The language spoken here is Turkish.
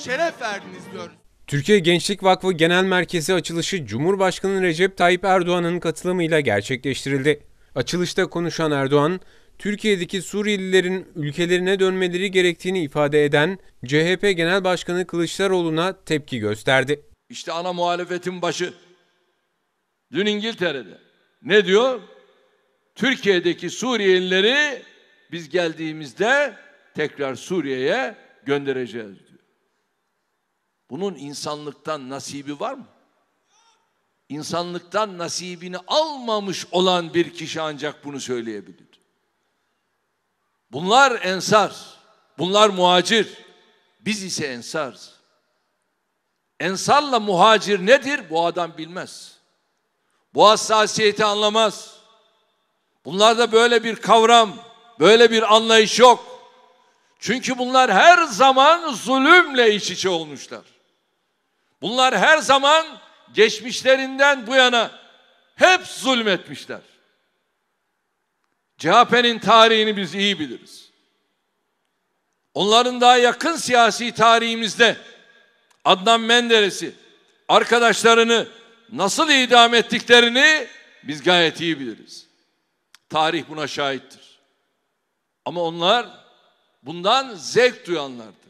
şeref verdiniz diyoruz. Türkiye Gençlik Vakfı Genel Merkezi açılışı Cumhurbaşkanı Recep Tayyip Erdoğan'ın katılımıyla gerçekleştirildi. Açılışta konuşan Erdoğan, Türkiye'deki Suriyelilerin ülkelerine dönmeleri gerektiğini ifade eden CHP Genel Başkanı Kılıçdaroğlu'na tepki gösterdi. İşte ana muhalefetin başı. Dün İngiltere'de ne diyor? Türkiye'deki Suriyelileri biz geldiğimizde tekrar Suriye'ye göndereceğiz. Bunun insanlıktan nasibi var mı? İnsanlıktan nasibini almamış olan bir kişi ancak bunu söyleyebilir. Bunlar ensar, bunlar muhacir. Biz ise ensarız. Ensarla muhacir nedir? Bu adam bilmez. Bu hassasiyeti anlamaz. Bunlarda böyle bir kavram, böyle bir anlayış yok. Çünkü bunlar her zaman zulümle iç içe olmuşlar. Bunlar her zaman geçmişlerinden bu yana hep zulmetmişler. CHP'nin tarihini biz iyi biliriz. Onların daha yakın siyasi tarihimizde Adnan Menderes'i, arkadaşlarını nasıl idam ettiklerini biz gayet iyi biliriz. Tarih buna şahittir. Ama onlar bundan zevk duyanlardır.